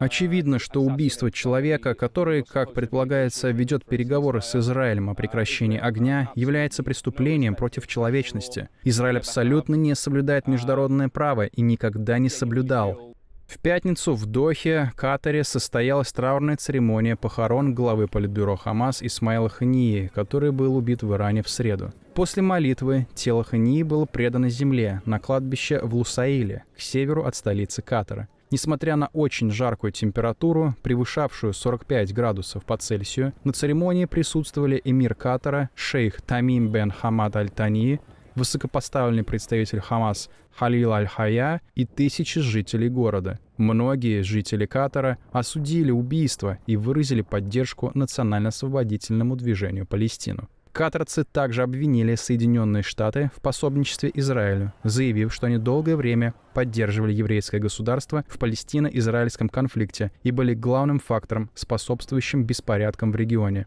Очевидно, uh, что убийство человека, который, как предполагается, ведет переговоры с Израилем о прекращении огня, является преступлением против человечности. Израиль абсолютно не соблюдает uh, международное право и никогда не соблюдал. В пятницу в Дохе, Катаре, состоялась траурная церемония похорон главы политбюро Хамас Исмаила Хании, который был убит в Иране в среду. После молитвы тело Хании было предано земле на кладбище в Лусаиле, к северу от столицы Катара. Несмотря на очень жаркую температуру, превышавшую 45 градусов по Цельсию, на церемонии присутствовали эмир Катара, шейх Тамим бен Хамад Аль-Тани, высокопоставленный представитель Хамас Халил Аль-Хая и тысячи жителей города. Многие жители Катара осудили убийство и выразили поддержку национально-освободительному движению Палестину. Катарцы также обвинили Соединенные Штаты в пособничестве Израилю, заявив, что они долгое время поддерживали еврейское государство в палестино-израильском конфликте и были главным фактором, способствующим беспорядкам в регионе.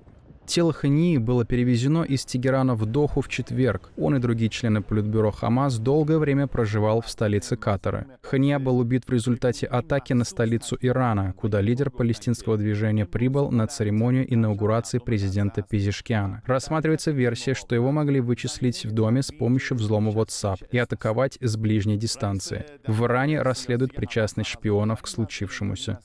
Тело Хании было перевезено из Тегерана в Доху в четверг. Он и другие члены политбюро Хамас долгое время проживал в столице Катара. Хания был убит в результате атаки на столицу Ирана, куда лидер палестинского движения прибыл на церемонию инаугурации президента Пизишкиана. Рассматривается версия, что его могли вычислить в доме с помощью взлома WhatsApp и атаковать с ближней дистанции. В Иране расследуют причастность шпионов к случившемуся.